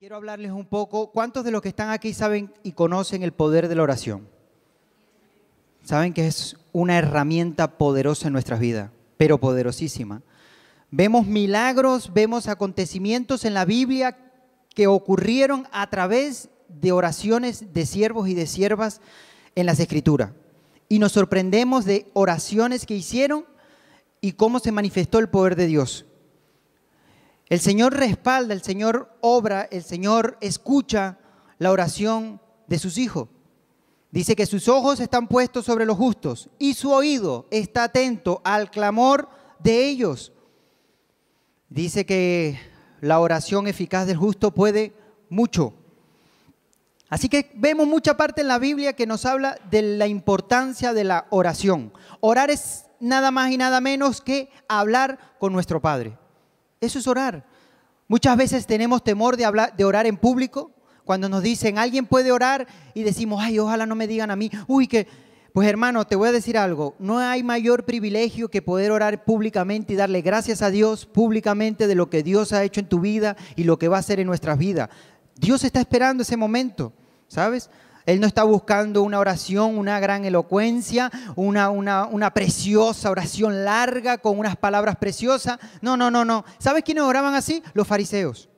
Quiero hablarles un poco, ¿cuántos de los que están aquí saben y conocen el poder de la oración? Saben que es una herramienta poderosa en nuestras vidas, pero poderosísima. Vemos milagros, vemos acontecimientos en la Biblia que ocurrieron a través de oraciones de siervos y de siervas en las Escrituras. Y nos sorprendemos de oraciones que hicieron y cómo se manifestó el poder de Dios. El Señor respalda, el Señor obra, el Señor escucha la oración de sus hijos. Dice que sus ojos están puestos sobre los justos y su oído está atento al clamor de ellos. Dice que la oración eficaz del justo puede mucho. Así que vemos mucha parte en la Biblia que nos habla de la importancia de la oración. Orar es nada más y nada menos que hablar con nuestro Padre. Eso es orar. Muchas veces tenemos temor de, hablar, de orar en público. Cuando nos dicen, alguien puede orar y decimos, ay, ojalá no me digan a mí, uy, que... Pues hermano, te voy a decir algo, no hay mayor privilegio que poder orar públicamente y darle gracias a Dios públicamente de lo que Dios ha hecho en tu vida y lo que va a hacer en nuestras vidas. Dios está esperando ese momento, ¿sabes? Él no está buscando una oración, una gran elocuencia, una, una, preciosa oración larga con unas palabras preciosas. No, no, no, no. ¿Sabes quiénes oraban así? Los fariseos.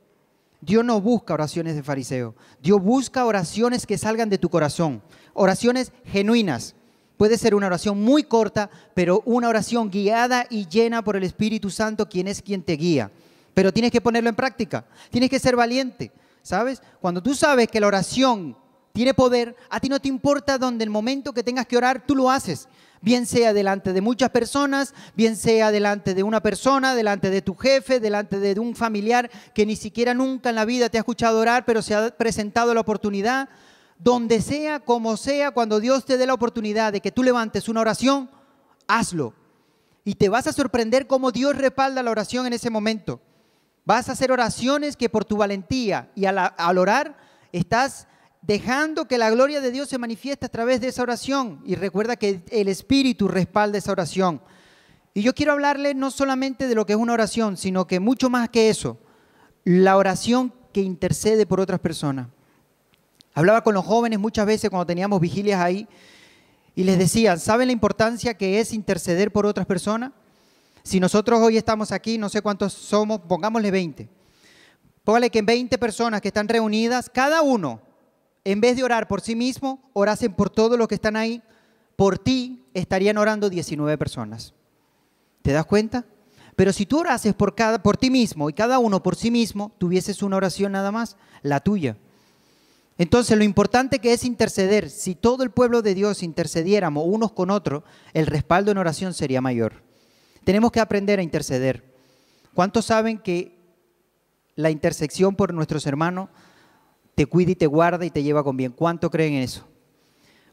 Dios no busca oraciones de fariseo. Dios busca oraciones que salgan de tu corazón. Oraciones genuinas. Puede ser una oración muy corta, pero una oración guiada y llena por el Espíritu Santo, quien es quien te guía. Pero tienes que ponerlo en práctica. Tienes que ser valiente. ¿Sabes? Cuando tú sabes que la oración tiene poder, a ti no te importa donde el momento que tengas que orar, tú lo haces. Bien sea delante de muchas personas, bien sea delante de una persona, delante de tu jefe, delante de un familiar que ni siquiera nunca en la vida te ha escuchado orar, pero se ha presentado la oportunidad. Donde sea, como sea, cuando Dios te dé la oportunidad de que tú levantes una oración, hazlo. Y te vas a sorprender cómo Dios respalda la oración en ese momento. Vas a hacer oraciones que por tu valentía y al, al orar estás dejando que la gloria de Dios se manifieste a través de esa oración. Y recuerda que el Espíritu respalda esa oración. Y yo quiero hablarle no solamente de lo que es una oración, sino que mucho más que eso, la oración que intercede por otras personas. Hablaba con los jóvenes muchas veces cuando teníamos vigilias ahí y les decía, ¿saben la importancia que es interceder por otras personas? Si nosotros hoy estamos aquí, no sé cuántos somos, pongámosle 20. Póngale que en 20 personas que están reunidas, cada uno en vez de orar por sí mismo, orasen por todos los que están ahí, por ti estarían orando 19 personas. ¿Te das cuenta? Pero si tú orases por, cada, por ti mismo y cada uno por sí mismo, tuvieses una oración nada más, la tuya. Entonces, lo importante que es interceder, si todo el pueblo de Dios intercediéramos unos con otros, el respaldo en oración sería mayor. Tenemos que aprender a interceder. ¿Cuántos saben que la intersección por nuestros hermanos te cuida y te guarda y te lleva con bien. ¿Cuánto creen en eso?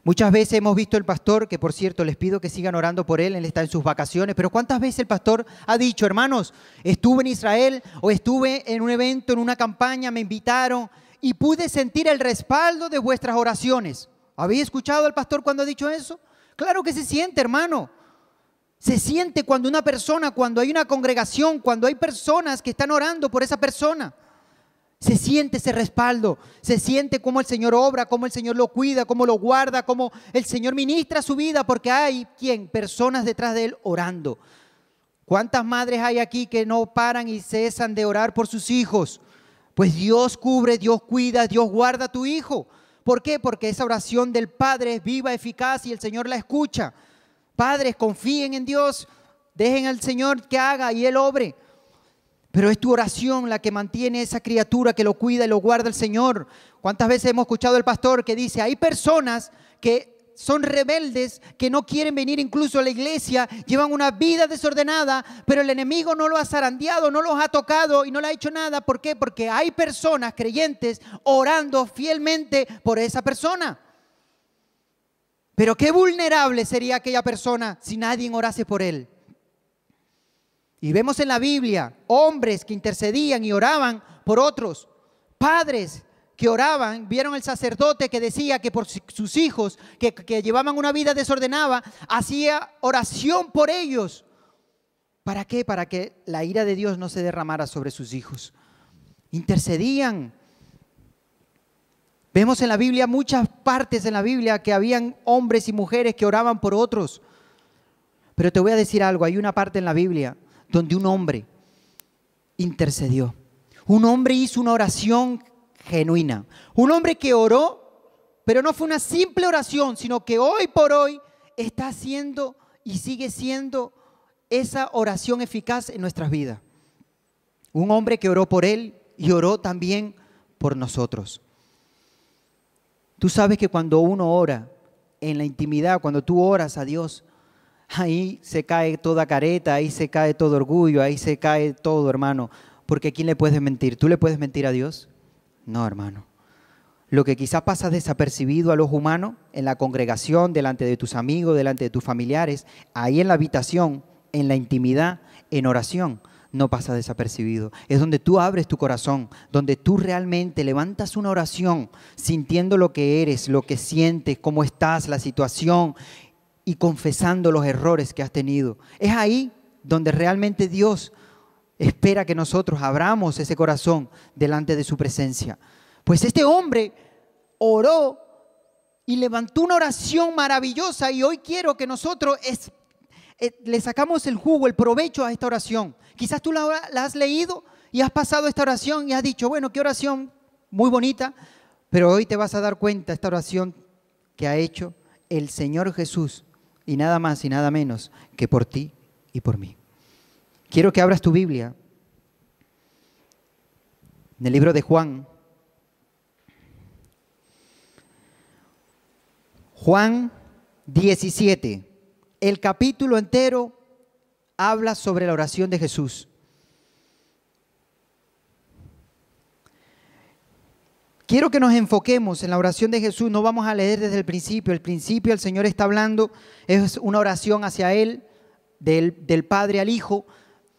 Muchas veces hemos visto el pastor, que por cierto les pido que sigan orando por él, él está en sus vacaciones, pero ¿cuántas veces el pastor ha dicho, hermanos, estuve en Israel o estuve en un evento, en una campaña, me invitaron y pude sentir el respaldo de vuestras oraciones? ¿Habéis escuchado al pastor cuando ha dicho eso? Claro que se siente, hermano. Se siente cuando una persona, cuando hay una congregación, cuando hay personas que están orando por esa persona. Se siente ese respaldo, se siente cómo el Señor obra, cómo el Señor lo cuida, cómo lo guarda, cómo el Señor ministra su vida, porque hay quien, personas detrás de él orando. ¿Cuántas madres hay aquí que no paran y cesan de orar por sus hijos? Pues Dios cubre, Dios cuida, Dios guarda a tu hijo. ¿Por qué? Porque esa oración del Padre es viva, eficaz y el Señor la escucha. Padres, confíen en Dios, dejen al Señor que haga y Él obre. Pero es tu oración la que mantiene esa criatura, que lo cuida y lo guarda el Señor. ¿Cuántas veces hemos escuchado al pastor que dice, hay personas que son rebeldes, que no quieren venir incluso a la iglesia, llevan una vida desordenada, pero el enemigo no lo ha zarandeado, no los ha tocado y no le ha hecho nada. ¿Por qué? Porque hay personas creyentes orando fielmente por esa persona. Pero qué vulnerable sería aquella persona si nadie orase por él. Y vemos en la Biblia hombres que intercedían y oraban por otros, padres que oraban, vieron el sacerdote que decía que por sus hijos, que, que llevaban una vida desordenada, hacía oración por ellos. ¿Para qué? Para que la ira de Dios no se derramara sobre sus hijos. Intercedían. Vemos en la Biblia muchas partes en la Biblia que habían hombres y mujeres que oraban por otros. Pero te voy a decir algo, hay una parte en la Biblia donde un hombre intercedió. Un hombre hizo una oración genuina. Un hombre que oró, pero no fue una simple oración, sino que hoy por hoy está haciendo y sigue siendo esa oración eficaz en nuestras vidas. Un hombre que oró por él y oró también por nosotros. Tú sabes que cuando uno ora en la intimidad, cuando tú oras a Dios, ahí se cae toda careta, ahí se cae todo orgullo, ahí se cae todo, hermano. Porque quién le puedes mentir? ¿Tú le puedes mentir a Dios? No, hermano. Lo que quizás pasa desapercibido a los humanos, en la congregación, delante de tus amigos, delante de tus familiares, ahí en la habitación, en la intimidad, en oración, no pasa desapercibido. Es donde tú abres tu corazón, donde tú realmente levantas una oración sintiendo lo que eres, lo que sientes, cómo estás, la situación, y confesando los errores que has tenido. Es ahí donde realmente Dios espera que nosotros abramos ese corazón delante de su presencia. Pues este hombre oró y levantó una oración maravillosa y hoy quiero que nosotros eh, le sacamos el jugo, el provecho a esta oración. Quizás tú la has leído y has pasado esta oración y has dicho, bueno, qué oración muy bonita, pero hoy te vas a dar cuenta esta oración que ha hecho el Señor Jesús y nada más y nada menos que por ti y por mí. Quiero que abras tu Biblia en el libro de Juan. Juan 17, el capítulo entero habla sobre la oración de Jesús. Quiero que nos enfoquemos en la oración de Jesús, no vamos a leer desde el principio, el principio el Señor está hablando, es una oración hacia Él, del, del Padre al Hijo,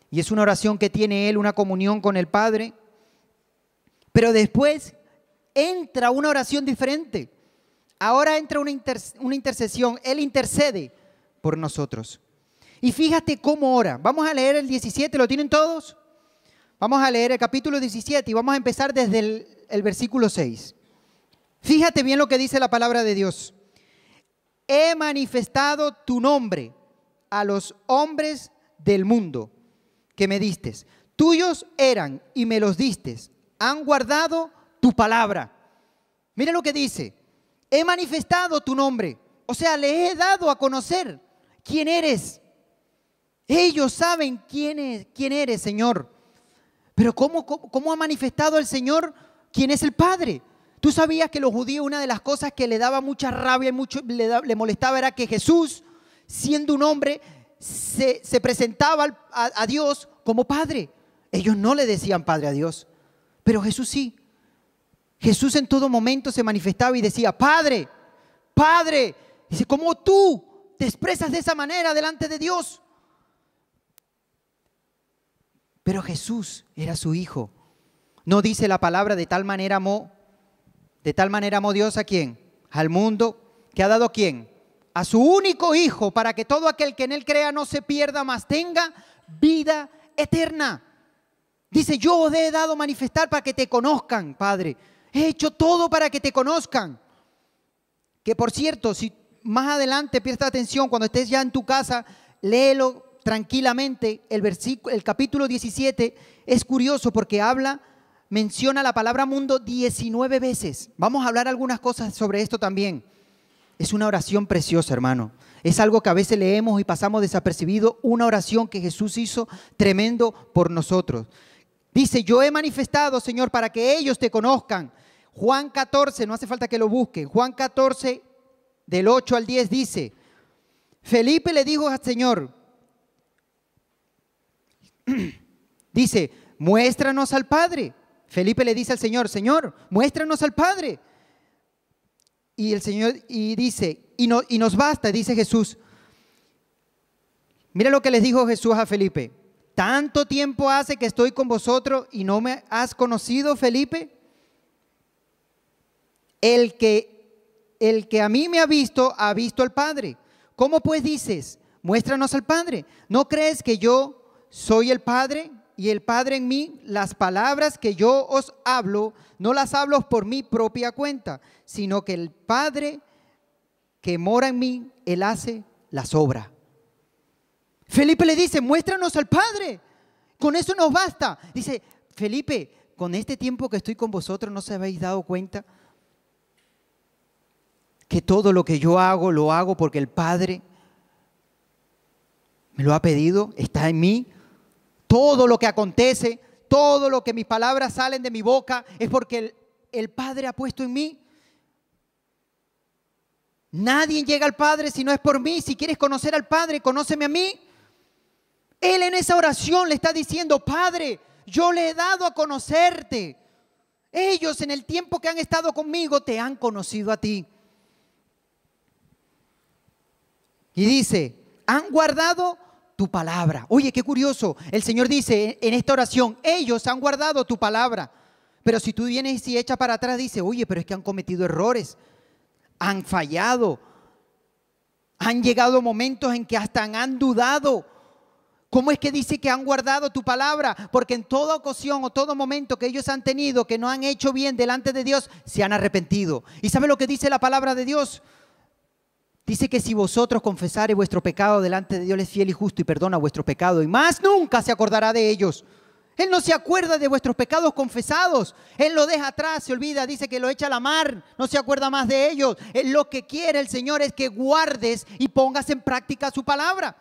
y es una oración que tiene Él, una comunión con el Padre, pero después entra una oración diferente, ahora entra una, una intercesión, Él intercede por nosotros. Y fíjate cómo ora. Vamos a leer el 17, ¿lo tienen todos? Vamos a leer el capítulo 17 y vamos a empezar desde el el versículo 6. Fíjate bien lo que dice la palabra de Dios. He manifestado tu nombre a los hombres del mundo que me diste. Tuyos eran y me los diste. Han guardado tu palabra. Mira lo que dice. He manifestado tu nombre. O sea, le he dado a conocer quién eres. Ellos saben quién, es, quién eres, Señor. Pero cómo, cómo ha manifestado el Señor quién es el Padre. Tú sabías que los judíos una de las cosas que le daba mucha rabia y mucho, le, molestaba era que Jesús, siendo un hombre, se, presentaba a, Dios como Padre. Ellos no le decían Padre a Dios, pero Jesús sí. Jesús en todo momento se manifestaba y decía, Padre, Padre, dice, ¿cómo tú te expresas de esa manera delante de Dios? Pero Jesús era su hijo no dice la palabra de tal manera amó, de tal manera amó Dios a quién? Al mundo que ha dado quién? A su único hijo para que todo aquel que en él crea no se pierda, mas tenga vida eterna. Dice, yo os he dado manifestar para que te conozcan, Padre. He hecho todo para que te conozcan. Que por cierto, si más adelante presta atención, cuando estés ya en tu casa, léelo tranquilamente. El, versículo, el capítulo 17 es curioso porque habla menciona la palabra mundo 19 veces. Vamos a hablar algunas cosas sobre esto también. Es una oración preciosa, hermano. Es algo que a veces leemos y pasamos desapercibido, una oración que Jesús hizo tremendo por nosotros. Dice, yo he manifestado, Señor, para que ellos te conozcan. Juan 14, no hace falta que lo busquen. Juan 14, del 8 al 10 dice, Felipe le dijo al Señor, dice, muéstranos al Padre Felipe le dice al Señor, Señor, muéstranos al Padre. Y el Señor y dice, y, no, y nos basta, dice Jesús. Mira lo que les dijo Jesús a Felipe. ¿Tanto tiempo hace que estoy con vosotros y no me has conocido, Felipe? El que, el que a mí me ha visto, ha visto al Padre. ¿Cómo pues dices, muéstranos al Padre? ¿No crees que yo soy el Padre y el Padre en mí, las palabras que yo os hablo, no las hablo por mi propia cuenta, sino que el Padre que mora en mí, Él hace la obras. Felipe le dice, muéstranos al Padre. Con eso nos basta. Dice, Felipe, con este tiempo que estoy con vosotros, ¿no se habéis dado cuenta que todo lo que yo hago lo hago porque el Padre me lo ha pedido, está en mí, todo lo que acontece, todo lo que mis palabras salen de mi boca es porque el, Padre ha puesto en mí. Nadie llega al Padre si no es por mí. Si quieres conocer al Padre, conóceme a mí. Él en esa oración le está diciendo, Padre, yo le he dado a conocerte. Ellos en el tiempo que han estado conmigo te han conocido a ti. Y dice, han guardado tu palabra. Oye, qué curioso. El Señor dice en esta oración, ellos han guardado tu palabra. Pero si tú vienes y echas para atrás, dice, oye, pero es que han cometido errores, han fallado, han llegado momentos en que hasta han dudado. ¿Cómo es que dice que han guardado tu palabra? Porque en toda ocasión o todo momento que ellos han tenido, que no han hecho bien delante de Dios, se han arrepentido. ¿Y sabe lo que dice la palabra de Dios? Dice que si vosotros confesare vuestro pecado delante de Dios es fiel y justo y perdona vuestro pecado y más nunca se acordará de ellos. Él no se acuerda de vuestros pecados confesados. Él lo deja atrás, se olvida, dice que lo echa a la mar, no se acuerda más de ellos. Él, lo que quiere el Señor es que guardes y pongas en práctica su palabra,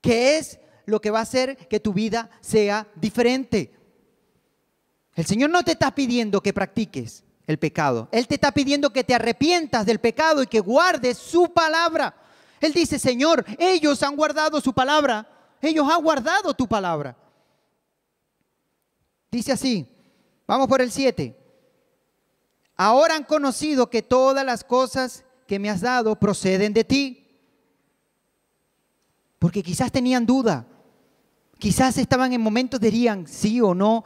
que es lo que va a hacer que tu vida sea diferente. El Señor no te está pidiendo que practiques, el pecado. Él te está pidiendo que te arrepientas del pecado y que guardes su palabra. Él dice, Señor, ellos han guardado su palabra. Ellos han guardado tu palabra. Dice así, vamos por el 7. Ahora han conocido que todas las cosas que me has dado proceden de ti. Porque quizás tenían duda. Quizás estaban en momentos, dirían sí o no,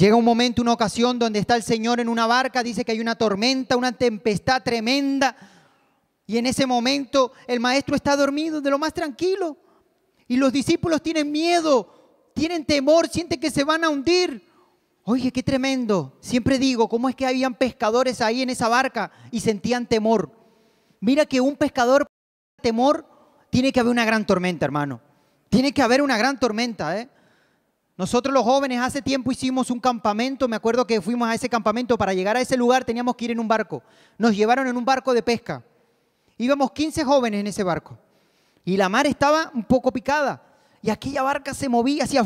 Llega un momento, una ocasión donde está el Señor en una barca, dice que hay una tormenta, una tempestad tremenda. Y en ese momento el maestro está dormido de lo más tranquilo. Y los discípulos tienen miedo, tienen temor, sienten que se van a hundir. Oye, qué tremendo. Siempre digo, ¿cómo es que habían pescadores ahí en esa barca y sentían temor? Mira que un pescador temor tiene que haber una gran tormenta, hermano. Tiene que haber una gran tormenta, ¿eh? Nosotros los jóvenes hace tiempo hicimos un campamento, me acuerdo que fuimos a ese campamento, para llegar a ese lugar teníamos que ir en un barco. Nos llevaron en un barco de pesca. Íbamos 15 jóvenes en ese barco. Y la mar estaba un poco picada. Y aquella barca se movía, hacía...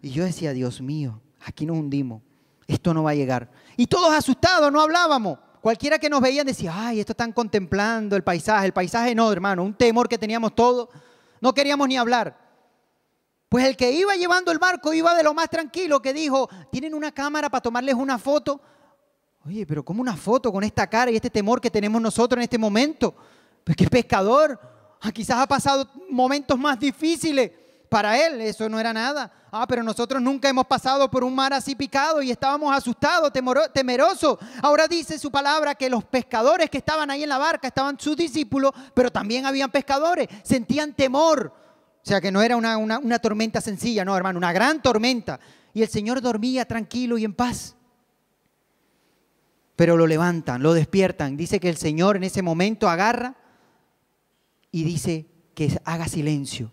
Y yo decía, Dios mío, aquí nos hundimos. Esto no va a llegar. Y todos asustados, no hablábamos. Cualquiera que nos veía decía, ay, esto están contemplando el paisaje. El paisaje no, hermano, un temor que teníamos todos. No queríamos ni hablar. Pues el que iba llevando el barco iba de lo más tranquilo, que dijo, ¿tienen una cámara para tomarles una foto? Oye, pero ¿cómo una foto con esta cara y este temor que tenemos nosotros en este momento? Pues es pescador, ah, quizás ha pasado momentos más difíciles. Para él eso no era nada. Ah, pero nosotros nunca hemos pasado por un mar así picado y estábamos asustados, temerosos. Ahora dice su palabra que los pescadores que estaban ahí en la barca estaban sus discípulos, pero también habían pescadores, sentían temor o sea que no era una, tormenta sencilla, no, hermano, una gran tormenta. Y el Señor dormía tranquilo y en paz. Pero lo levantan, lo despiertan. Dice que el Señor en ese momento agarra y dice que haga silencio,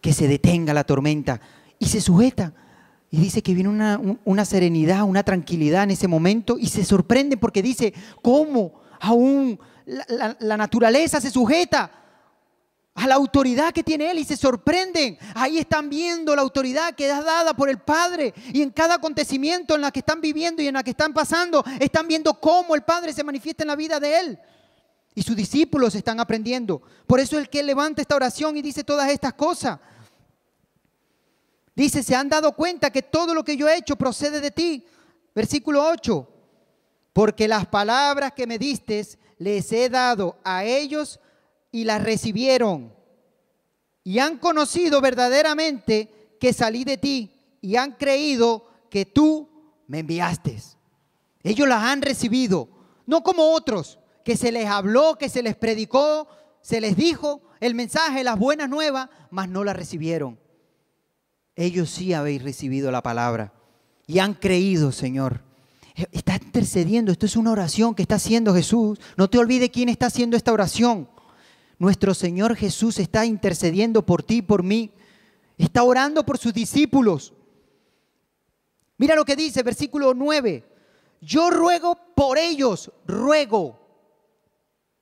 que se detenga la tormenta. Y se sujeta. Y dice que viene una, serenidad, una tranquilidad en ese momento y se sorprende porque dice, ¿cómo aún la naturaleza se sujeta a la autoridad que tiene Él y se sorprenden. Ahí están viendo la autoridad que es dada por el Padre. Y en cada acontecimiento en la que están viviendo y en la que están pasando, están viendo cómo el Padre se manifiesta en la vida de Él. Y sus discípulos están aprendiendo. Por eso el que levanta esta oración y dice todas estas cosas. Dice, se han dado cuenta que todo lo que yo he hecho procede de ti. Versículo 8. Porque las palabras que me diste les he dado a ellos y la recibieron. Y han conocido verdaderamente que salí de ti y han creído que tú me enviaste. Ellos las han recibido, no como otros, que se les habló, que se les predicó, se les dijo el mensaje, las buenas nuevas, mas no la recibieron. Ellos sí habéis recibido la palabra y han creído, Señor. Está intercediendo, esto es una oración que está haciendo Jesús. No te olvides quién está haciendo esta oración. Nuestro Señor Jesús está intercediendo por ti, por mí. Está orando por sus discípulos. Mira lo que dice, versículo 9. Yo ruego por ellos, ruego.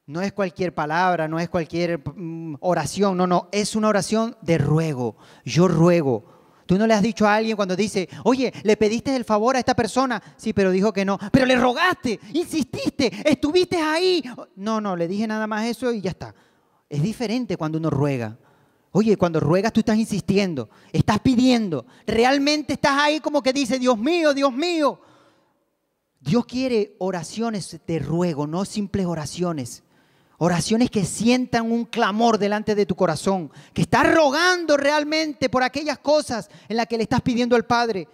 No es cualquier palabra, no es cualquier mm, oración, no, no, es una oración de ruego. Yo ruego. Tú no le has dicho a alguien cuando dice, oye, le pediste el favor a esta persona, sí, pero dijo que no, pero le rogaste, insististe, estuviste ahí. No, no, le dije nada más eso y ya está. Es diferente cuando uno ruega. Oye, cuando ruegas tú estás insistiendo, estás pidiendo, realmente estás ahí como que dice, Dios mío, Dios mío. Dios quiere oraciones de ruego, no simples oraciones. Oraciones que sientan un clamor delante de tu corazón, que estás rogando realmente por aquellas cosas en las que le estás pidiendo al Padre.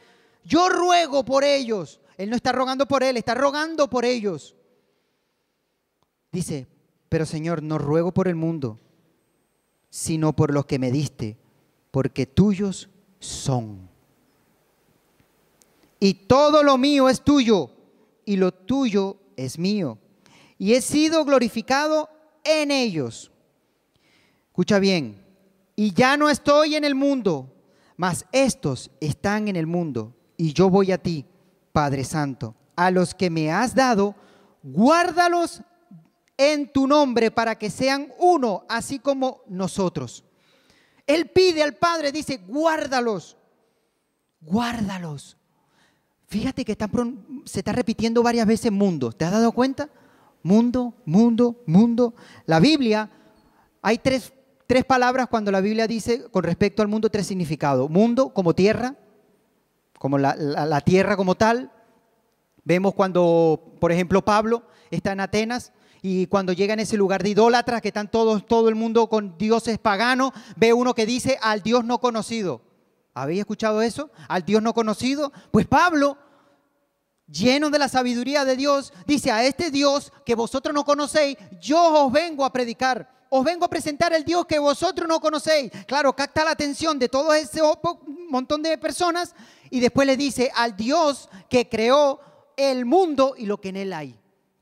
Yo ruego por ellos. Él no está rogando por él, está rogando por ellos. Dice, pero Señor, no ruego por el mundo, sino por los que me diste, porque tuyos son. Y todo lo mío es tuyo, y lo tuyo es mío. Y he sido glorificado en ellos. Escucha bien, y ya no estoy en el mundo, mas estos están en el mundo, y yo voy a ti, Padre Santo. A los que me has dado, guárdalos en tu nombre para que sean uno, así como nosotros. Él pide al Padre, dice, guárdalos, guárdalos. Fíjate que se está repitiendo varias veces mundo. ¿Te has dado cuenta? Mundo, mundo, mundo. La Biblia, hay tres, palabras cuando la Biblia dice con respecto al mundo, tres significados. Mundo como tierra, como la tierra como tal. Vemos cuando, por ejemplo, Pablo está en Atenas y cuando llega a ese lugar de idólatras, que están todos, todo el mundo con dioses paganos, ve uno que dice al Dios no conocido. ¿Habéis escuchado eso? Al Dios no conocido. Pues Pablo, lleno de la sabiduría de Dios, dice a este Dios que vosotros no conocéis, yo os vengo a predicar os vengo a presentar el Dios que vosotros no conocéis. Claro, capta la atención de todo ese montón de personas y después le dice al Dios que creó el mundo y lo que en él hay.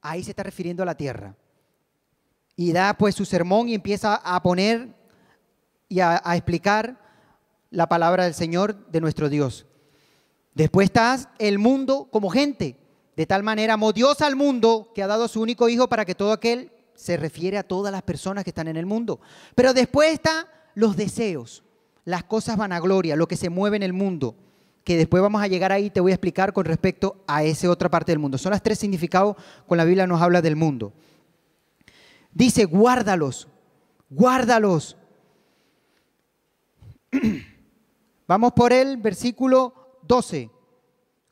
Ahí se está refiriendo a la tierra. Y da pues su sermón y empieza a poner y a, explicar la palabra del Señor de nuestro Dios. Después está el mundo como gente. De tal manera amó Dios al mundo que ha dado a su único hijo para que todo aquel se refiere a todas las personas que están en el mundo. Pero después está los deseos, las cosas van a gloria, lo que se mueve en el mundo que después vamos a llegar ahí y te voy a explicar con respecto a esa otra parte del mundo. Son las tres significados con la Biblia nos habla del mundo. Dice, guárdalos, guárdalos. Vamos por el versículo 12.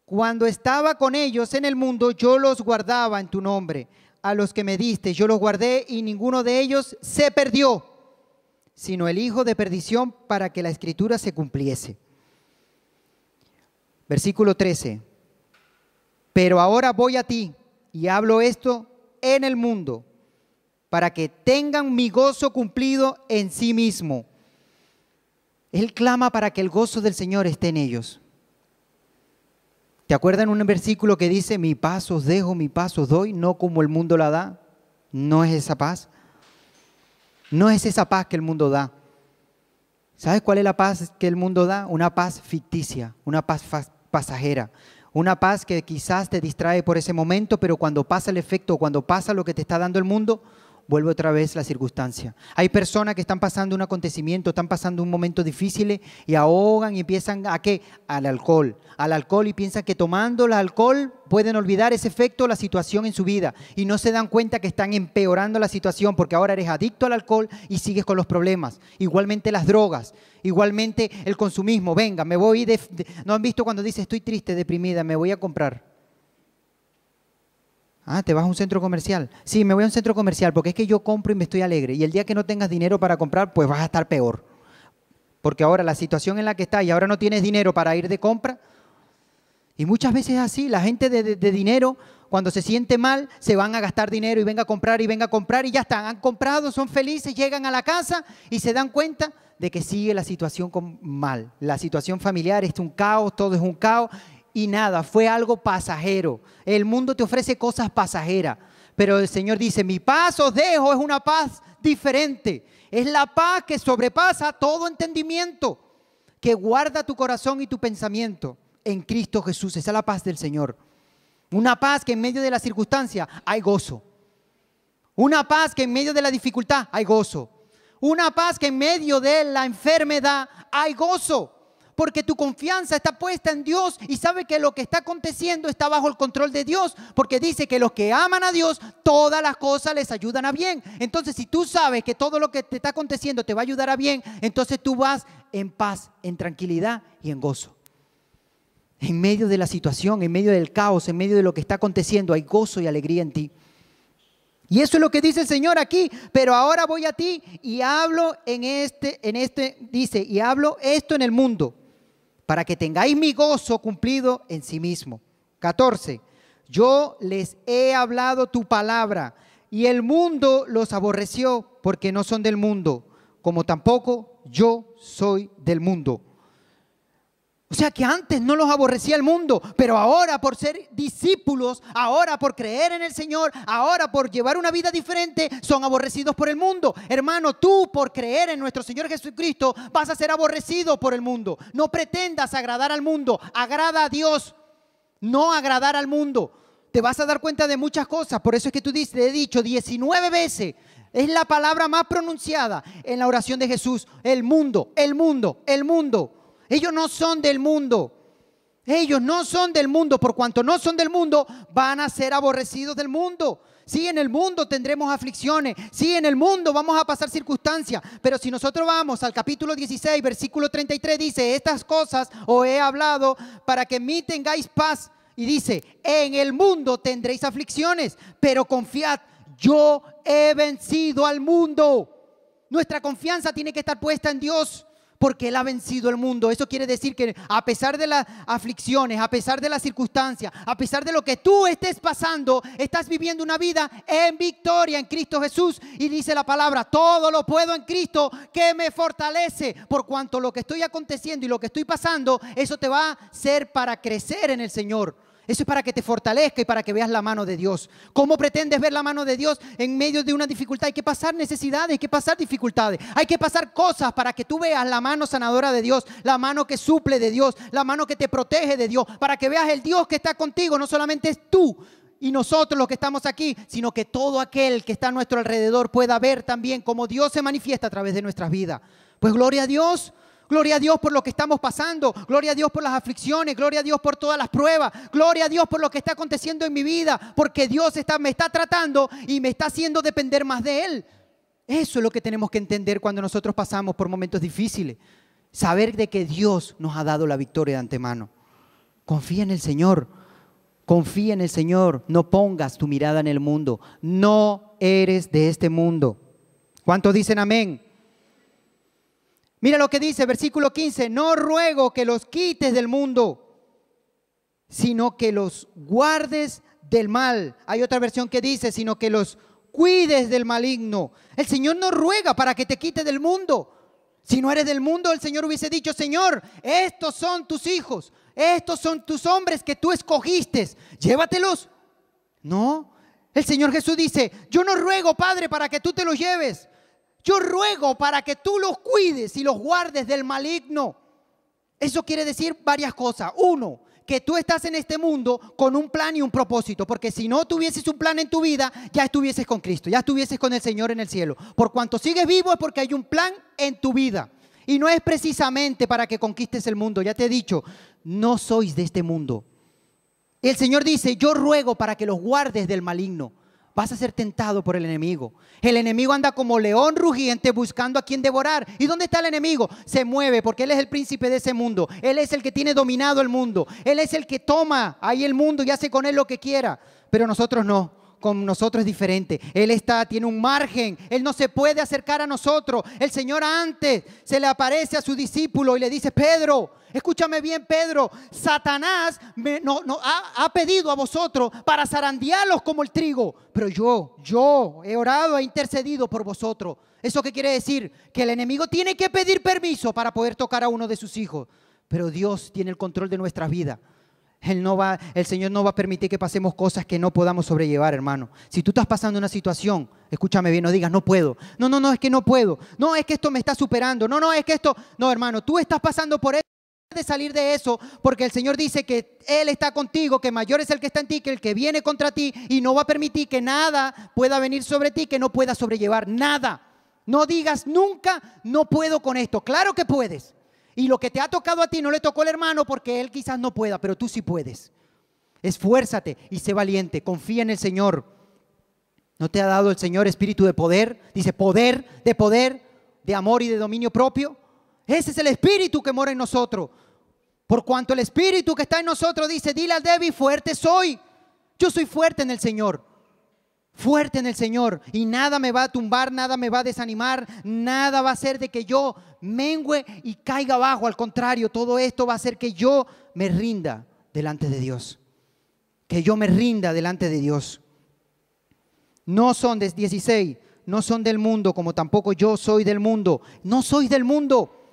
Cuando estaba con ellos en el mundo, yo los guardaba en tu nombre. A los que me diste, yo los guardé y ninguno de ellos se perdió, sino el hijo de perdición para que la escritura se cumpliese. Versículo 13. Pero ahora voy a ti y hablo esto en el mundo, para que tengan mi gozo cumplido en sí mismo. Él clama para que el gozo del Señor esté en ellos. ¿Te acuerdan un versículo que dice, mi paso os dejo, mi paso os doy, no como el mundo la da? No es esa paz. No es esa paz que el mundo da. ¿Sabes cuál es la paz que el mundo da? Una paz ficticia, una paz pasajera. Una paz que quizás te distrae por ese momento, pero cuando pasa el efecto, cuando pasa lo que te está dando el mundo, vuelve otra vez la circunstancia. Hay personas que están pasando un acontecimiento, están pasando un momento difícil y ahogan y empiezan a qué? Al alcohol. Al alcohol y piensan que tomando el alcohol pueden olvidar ese efecto, la situación en su vida y no se dan cuenta que están empeorando la situación porque ahora eres adicto al alcohol y sigues con los problemas. Igualmente las drogas, igualmente el consumismo. Venga, me voy ¿No han visto cuando dice estoy triste, deprimida, me voy a comprar? Ah, te vas a un centro comercial. Sí, me voy a un centro comercial porque es que yo compro y me estoy alegre. Y el día que no tengas dinero para comprar, pues vas a estar peor. Porque ahora la situación en la que estás y ahora no tienes dinero para ir de compra. Y muchas veces es así, la gente de, dinero, cuando se siente mal, se van a gastar dinero y venga a comprar y venga a comprar y ya están, han comprado, son felices, llegan a la casa y se dan cuenta de que sigue la situación mal. La situación familiar es un caos, todo es un caos y nada, fue algo pasajero. El mundo te ofrece cosas pasajeras, pero el Señor dice, mi paz os dejo, es una paz diferente. Es la paz que sobrepasa todo entendimiento, que guarda tu corazón y tu pensamiento en Cristo Jesús. Esa es la paz del Señor. Una paz que en medio de la circunstancia hay gozo. Una paz que en medio de la dificultad hay gozo. Una paz que en medio de la enfermedad hay gozo porque tu confianza está puesta en Dios y sabe que lo que está aconteciendo está bajo el control de Dios, porque dice que los que aman a Dios, todas las cosas les ayudan a bien. Entonces, si tú sabes que todo lo que te está aconteciendo te va a ayudar a bien, entonces tú vas en paz, en tranquilidad y en gozo. En medio de la situación, en medio del caos, en medio de lo que está aconteciendo, hay gozo y alegría en ti. Y eso es lo que dice el Señor aquí, pero ahora voy a ti y hablo en este, en este, dice, y hablo esto en el mundo para que tengáis mi gozo cumplido en sí mismo. 14. Yo les he hablado tu palabra y el mundo los aborreció porque no son del mundo, como tampoco yo soy del mundo. O sea que antes no los aborrecía el mundo, pero ahora por ser discípulos, ahora por creer en el Señor, ahora por llevar una vida diferente, son aborrecidos por el mundo. Hermano, tú por creer en nuestro Señor Jesucristo vas a ser aborrecido por el mundo. No pretendas agradar al mundo, agrada a Dios, no agradar al mundo. Te vas a dar cuenta de muchas cosas, por eso es que tú dices, he dicho 19 veces, es la palabra más pronunciada en la oración de Jesús, el mundo, el mundo, el mundo. Ellos no son del mundo. Ellos no son del mundo. Por cuanto no son del mundo, van a ser aborrecidos del mundo. Sí, en el mundo tendremos aflicciones. Sí, en el mundo vamos a pasar circunstancias. Pero si nosotros vamos al capítulo 16, versículo 33, dice, estas cosas os he hablado para que en mí tengáis paz. Y dice, en el mundo tendréis aflicciones, pero confiad, yo he vencido al mundo. Nuestra confianza tiene que estar puesta en Dios porque Él ha vencido el mundo. Eso quiere decir que a pesar de las aflicciones, a pesar de las circunstancias, a pesar de lo que tú estés pasando, estás viviendo una vida en victoria en Cristo Jesús. Y dice la palabra, todo lo puedo en Cristo que me fortalece, por cuanto lo que estoy aconteciendo y lo que estoy pasando, eso te va a ser para crecer en el Señor. Eso es para que te fortalezca y para que veas la mano de Dios. ¿Cómo pretendes ver la mano de Dios en medio de una dificultad? Hay que pasar necesidades, hay que pasar dificultades, hay que pasar cosas para que tú veas la mano sanadora de Dios, la mano que suple de Dios, la mano que te protege de Dios, para que veas el Dios que está contigo, no solamente es tú, y nosotros los que estamos aquí, sino que todo aquel que está a nuestro alrededor pueda ver también cómo Dios se manifiesta a través de nuestras vidas. Pues gloria a Dios, Gloria a Dios por lo que estamos pasando. Gloria a Dios por las aflicciones. Gloria a Dios por todas las pruebas. Gloria a Dios por lo que está aconteciendo en mi vida. Porque Dios está, me está tratando y me está haciendo depender más de Él. Eso es lo que tenemos que entender cuando nosotros pasamos por momentos difíciles. Saber de que Dios nos ha dado la victoria de antemano. Confía en el Señor. Confía en el Señor. No pongas tu mirada en el mundo. No eres de este mundo. ¿Cuántos dicen amén? Mira lo que dice versículo 15, no ruego que los quites del mundo, sino que los guardes del mal. Hay otra versión que dice, sino que los cuides del maligno. El Señor no ruega para que te quite del mundo. Si no eres del mundo, el Señor hubiese dicho, Señor, estos son tus hijos, estos son tus hombres que tú escogiste, llévatelos. No, el Señor Jesús dice, yo no ruego, Padre, para que tú te los lleves, yo ruego para que tú los cuides y los guardes del maligno. Eso quiere decir varias cosas. Uno, que tú estás en este mundo con un plan y un propósito, porque si no tuvieses un plan en tu vida, ya estuvieses con Cristo, ya estuvieses con el Señor en el cielo. Por cuanto sigues vivo es porque hay un plan en tu vida. Y no es precisamente para que conquistes el mundo, ya te he dicho, no sois de este mundo. El Señor dice, yo ruego para que los guardes del maligno vas a ser tentado por el enemigo. El enemigo anda como león rugiente buscando a quien devorar. ¿Y dónde está el enemigo? Se mueve porque él es el príncipe de ese mundo. Él es el que tiene dominado el mundo. Él es el que toma ahí el mundo y hace con él lo que quiera. Pero nosotros no con nosotros es diferente. Él está, tiene un margen. Él no se puede acercar a nosotros. El Señor antes se le aparece a su discípulo y le dice, Pedro, escúchame bien, Pedro, Satanás no, ha, pedido a vosotros para zarandearlos como el trigo. Pero yo, yo he orado, he intercedido por vosotros. ¿Eso qué quiere decir? Que el enemigo tiene que pedir permiso para poder tocar a uno de sus hijos. Pero Dios tiene el control de nuestras vidas no va, el Señor no va a permitir que pasemos cosas que no podamos sobrellevar, hermano. Si tú estás pasando una situación, escúchame bien, no digas, no puedo. No, no, no, es que no puedo. No, es que esto me está superando. No, no, es que esto... No, hermano, tú estás pasando por eso de salir de eso, porque el Señor dice que Él está contigo, que mayor es el que está en ti que el que viene contra ti y no va a permitir que nada pueda venir sobre ti, que no pueda sobrellevar nada. No digas nunca, no puedo con esto. Claro que puedes. Y lo que te ha tocado a ti no le tocó al hermano porque él quizás no pueda, pero tú sí puedes. Esfuérzate y sé valiente, confía en el Señor. ¿No te ha dado el Señor espíritu de poder? Dice, poder, de poder, de amor y de dominio propio. Ese es el espíritu que mora en nosotros. Por cuanto el espíritu que está en nosotros dice, dile al débil, fuerte soy. Yo soy fuerte en el Señor fuerte en el Señor y nada me va a tumbar, nada me va a desanimar, nada va a hacer de que yo mengüe y caiga abajo. Al contrario, todo esto va a hacer que yo me rinda delante de Dios. Que yo me rinda delante de Dios. No son de 16, no son del mundo, como tampoco yo soy del mundo. No soy del mundo.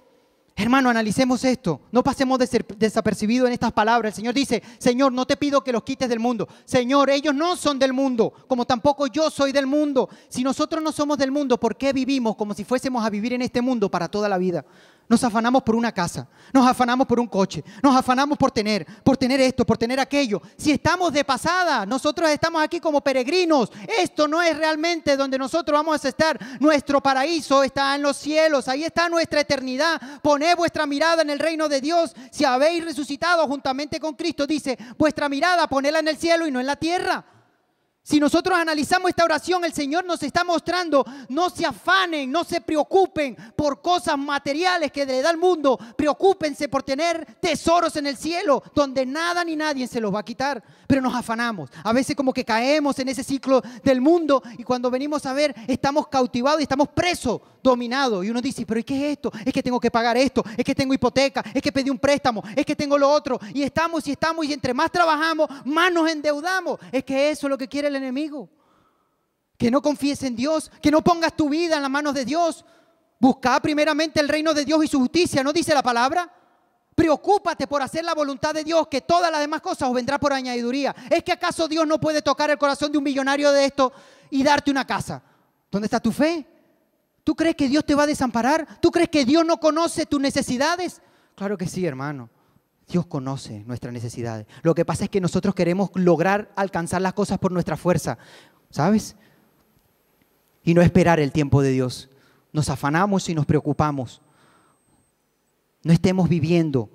Hermano, analicemos esto. No pasemos desapercibidos en estas palabras. El Señor dice, Señor, no te pido que los quites del mundo. Señor, ellos no son del mundo, como tampoco yo soy del mundo. Si nosotros no somos del mundo, ¿por qué vivimos como si fuésemos a vivir en este mundo para toda la vida? Nos afanamos por una casa, nos afanamos por un coche, nos afanamos por tener, por tener esto, por tener aquello. Si estamos de pasada, nosotros estamos aquí como peregrinos. Esto no es realmente donde nosotros vamos a estar. Nuestro paraíso está en los cielos, ahí está nuestra eternidad. Poned vuestra mirada en el reino de Dios. Si habéis resucitado juntamente con Cristo, dice, vuestra mirada ponedla en el cielo y no en la tierra. Si nosotros analizamos esta oración, el Señor nos está mostrando, no se afanen, no se preocupen por cosas materiales que le da el mundo, preocúpense por tener tesoros en el cielo, donde nada ni nadie se los va a quitar pero nos afanamos. A veces como que caemos en ese ciclo del mundo y cuando venimos a ver estamos cautivados y estamos presos, dominados. Y uno dice, pero ¿y qué es esto? Es que tengo que pagar esto, es que tengo hipoteca, es que pedí un préstamo, es que tengo lo otro. Y estamos y estamos y entre más trabajamos, más nos endeudamos. Es que eso es lo que quiere el enemigo. Que no confíes en Dios, que no pongas tu vida en las manos de Dios. Busca primeramente el reino de Dios y su justicia, ¿no dice la palabra? Preocúpate por hacer la voluntad de Dios, que todas las demás cosas os vendrá por añadiduría. ¿Es que acaso Dios no puede tocar el corazón de un millonario de esto y darte una casa? ¿Dónde está tu fe? ¿Tú crees que Dios te va a desamparar? ¿Tú crees que Dios no conoce tus necesidades? Claro que sí, hermano. Dios conoce nuestras necesidades. Lo que pasa es que nosotros queremos lograr alcanzar las cosas por nuestra fuerza, ¿sabes? Y no esperar el tiempo de Dios. Nos afanamos y nos preocupamos. No estemos viviendo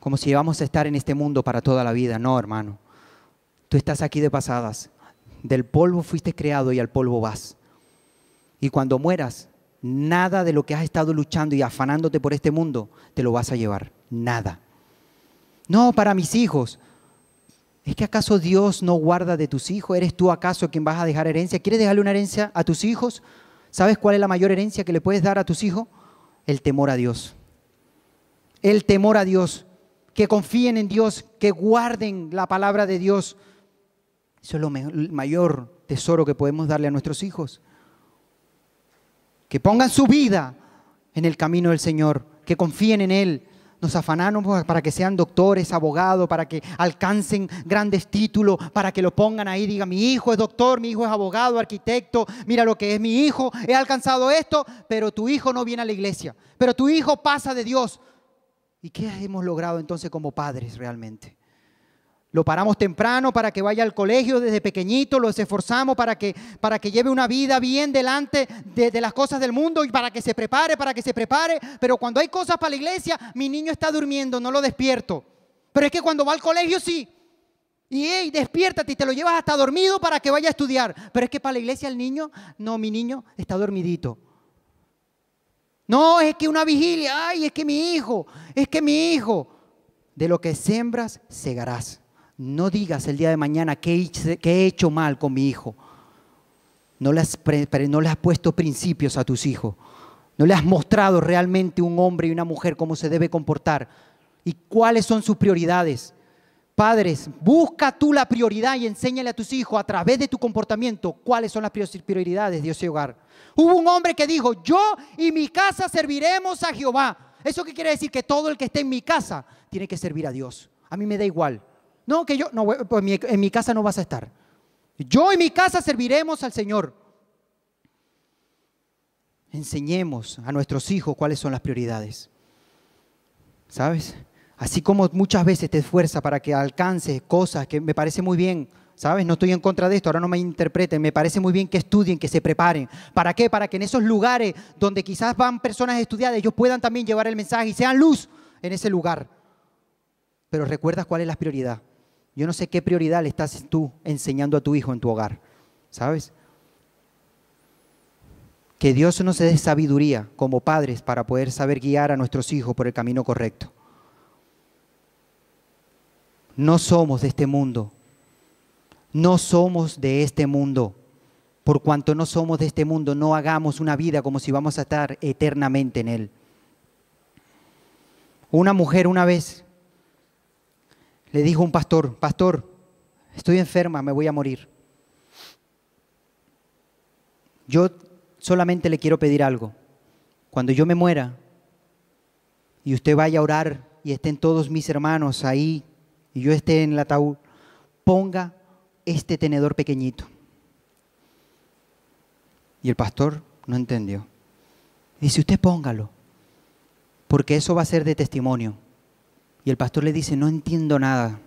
como si vamos a estar en este mundo para toda la vida. No, hermano. Tú estás aquí de pasadas. Del polvo fuiste creado y al polvo vas. Y cuando mueras, nada de lo que has estado luchando y afanándote por este mundo te lo vas a llevar. Nada. No, para mis hijos. ¿Es que acaso Dios no guarda de tus hijos? ¿Eres tú acaso quien vas a dejar herencia? ¿Quieres dejarle una herencia a tus hijos? ¿Sabes cuál es la mayor herencia que le puedes dar a tus hijos? El temor a Dios el temor a Dios, que confíen en Dios, que guarden la palabra de Dios. Eso es lo el mayor tesoro que podemos darle a nuestros hijos. Que pongan su vida en el camino del Señor, que confíen en Él. Nos afanamos para que sean doctores, abogados, para que alcancen grandes títulos, para que lo pongan ahí, diga, mi hijo es doctor, mi hijo es abogado, arquitecto, mira lo que es mi hijo, he alcanzado esto, pero tu hijo no viene a la iglesia, pero tu hijo pasa de Dios, ¿Y qué hemos logrado entonces como padres realmente? Lo paramos temprano para que vaya al colegio desde pequeñito, lo esforzamos para que, para que lleve una vida bien delante de, las cosas del mundo y para que se prepare, para que se prepare. Pero cuando hay cosas para la iglesia, mi niño está durmiendo, no lo despierto. Pero es que cuando va al colegio sí. Y hey, despiértate y te lo llevas hasta dormido para que vaya a estudiar. Pero es que para la iglesia el niño, no, mi niño está dormidito. No, es que una vigilia, ay, es que mi hijo, es que mi hijo. De lo que sembras, segarás. No digas el día de mañana que he hecho mal con mi hijo. No le, has, no le has puesto principios a tus hijos. No le has mostrado realmente un hombre y una mujer cómo se debe comportar y cuáles son sus prioridades. Padres, busca tú la prioridad y enséñale a tus hijos a través de tu comportamiento cuáles son las prioridades de ese hogar. Hubo un hombre que dijo, yo y mi casa serviremos a Jehová. ¿Eso qué quiere decir? Que todo el que esté en mi casa tiene que servir a Dios. A mí me da igual. No, que yo, no, pues en mi casa no vas a estar. Yo y mi casa serviremos al Señor. Enseñemos a nuestros hijos cuáles son las prioridades. ¿Sabes? Así como muchas veces te esfuerza para que alcances cosas que me parece muy bien, ¿sabes? No estoy en contra de esto, ahora no me interpreten, me parece muy bien que estudien, que se preparen. ¿Para qué? Para que en esos lugares donde quizás van personas estudiadas, ellos puedan también llevar el mensaje y sean luz en ese lugar. Pero recuerdas cuál es la prioridad. Yo no sé qué prioridad le estás tú enseñando a tu hijo en tu hogar, ¿sabes? Que Dios nos dé sabiduría como padres para poder saber guiar a nuestros hijos por el camino correcto. No somos de este mundo, no somos de este mundo. Por cuanto no somos de este mundo, no hagamos una vida como si vamos a estar eternamente en él. Una mujer una vez le dijo a un pastor, pastor, estoy enferma, me voy a morir. Yo solamente le quiero pedir algo. Cuando yo me muera y usted vaya a orar y estén todos mis hermanos ahí y yo esté en el ataúd, ponga este tenedor pequeñito. Y el pastor no entendió. Dice, usted póngalo, porque eso va a ser de testimonio. Y el pastor le dice, no entiendo nada.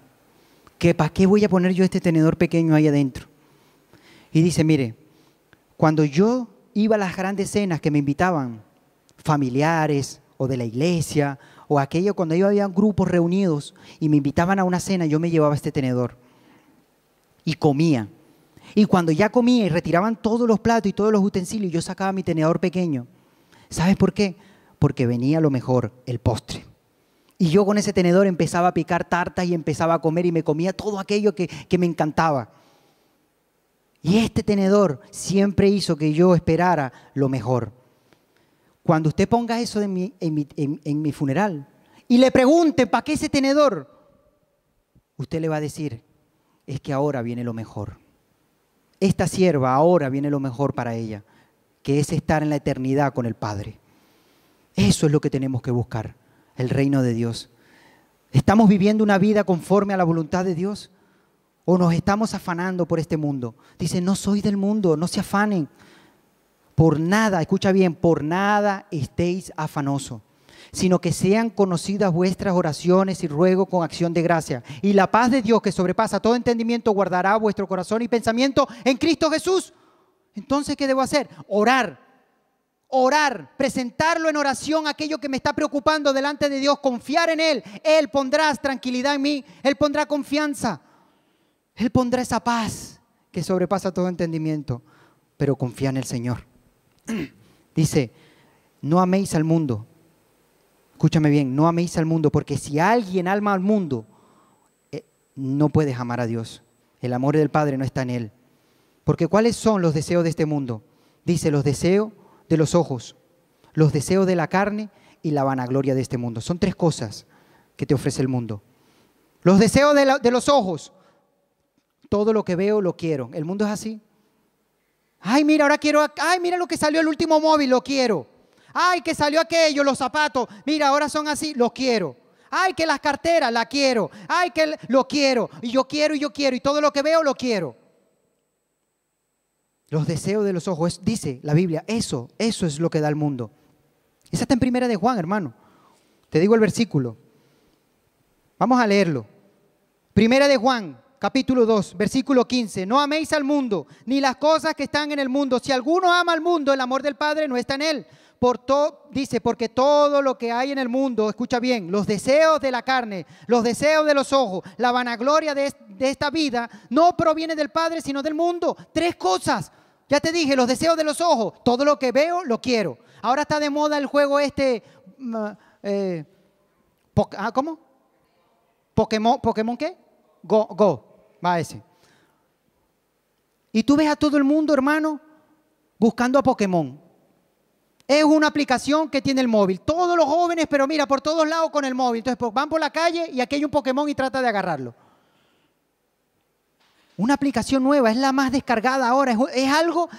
¿Que ¿Para qué voy a poner yo este tenedor pequeño ahí adentro? Y dice, mire, cuando yo iba a las grandes cenas que me invitaban, familiares o de la iglesia, o aquello cuando yo había grupos reunidos y me invitaban a una cena, yo me llevaba este tenedor y comía. Y cuando ya comía y retiraban todos los platos y todos los utensilios, yo sacaba mi tenedor pequeño. ¿Sabes por qué? Porque venía lo mejor, el postre. Y yo con ese tenedor empezaba a picar tartas y empezaba a comer y me comía todo aquello que, me encantaba. Y este tenedor siempre hizo que yo esperara lo mejor. Cuando usted ponga eso en mi, mi funeral y le pregunte ¿para qué ese tenedor? Usted le va a decir, es que ahora viene lo mejor. Esta sierva ahora viene lo mejor para ella, que es estar en la eternidad con el Padre. Eso es lo que tenemos que buscar, el reino de Dios. ¿Estamos viviendo una vida conforme a la voluntad de Dios? ¿O nos estamos afanando por este mundo? Dice, no soy del mundo, no se afanen. Por nada, escucha bien, por nada estéis afanoso sino que sean conocidas vuestras oraciones y ruego con acción de gracia. Y la paz de Dios que sobrepasa todo entendimiento guardará vuestro corazón y pensamiento en Cristo Jesús. Entonces, ¿qué debo hacer? Orar. Orar, presentarlo en oración aquello que me está preocupando delante de Dios, confiar en Él. Él pondrá tranquilidad en mí, Él pondrá confianza, Él pondrá esa paz que sobrepasa todo entendimiento. Pero confía en el Señor. Dice, no améis al mundo, escúchame bien, no améis al mundo, porque si alguien ama al mundo, eh, no puedes amar a Dios. El amor del Padre no está en él. Porque ¿cuáles son los deseos de este mundo? Dice, los deseos de los ojos, los deseos de la carne y la vanagloria de este mundo. Son tres cosas que te ofrece el mundo. Los deseos de, de los ojos. Todo lo que veo lo quiero. El mundo es así. Ay, mira, ahora quiero, ay, mira lo que salió el último móvil, lo quiero. Ay, que salió aquello, los zapatos. Mira, ahora son así, los quiero. Ay, que las carteras, la quiero. Ay, que lo quiero. Y yo quiero y yo quiero. Y todo lo que veo, lo quiero. Los deseos de los ojos, dice la Biblia, eso, eso es lo que da el mundo. Esa está en primera de Juan, hermano. Te digo el versículo. Vamos a leerlo. Primera de Juan, capítulo 2, versículo 15. No améis al mundo, ni las cosas que están en el mundo. Si alguno ama al mundo, el amor del Padre no está en él por todo, dice, porque todo lo que hay en el mundo, escucha bien, los deseos de la carne, los deseos de los ojos, la vanagloria de, esta vida, no proviene del Padre, sino del mundo. Tres cosas. Ya te dije, los deseos de los ojos, todo lo que veo, lo quiero. Ahora está de moda el juego este, mm, eh, ah, ¿cómo? Pokémon, ¿Pokémon qué? Go, Go, va ese. Y tú ves a todo el mundo, hermano, buscando a Pokémon es una aplicación que tiene el móvil. Todos los jóvenes, pero mira, por todos lados con el móvil. Entonces pues, van por la calle y aquí hay un Pokémon y trata de agarrarlo. Una aplicación nueva, es la más descargada ahora, es, algo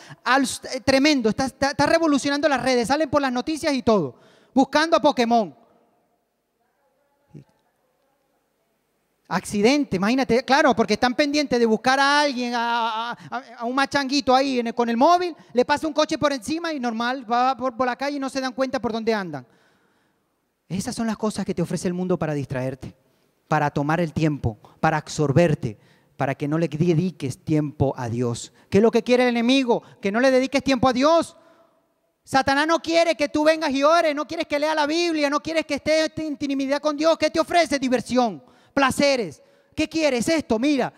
eh, tremendo, está revolucionando las redes, salen por las noticias y todo, buscando a Pokémon. Accidente, imagínate, claro, porque están pendientes de buscar a alguien, a, un machanguito ahí con el móvil, le pasa un coche por encima y normal, va por, la calle y no se dan cuenta por dónde andan. Esas son las cosas que te ofrece el mundo para distraerte, para tomar el tiempo, para absorberte, para que no le dediques tiempo a Dios. ¿Qué es lo que quiere el enemigo? Que no le dediques tiempo a Dios. Satanás no quiere que tú vengas y ores, no quieres que lea la Biblia, no quieres que estés en intimidad con Dios. ¿Qué te ofrece? Diversión placeres. ¿Qué quieres? Esto, mira.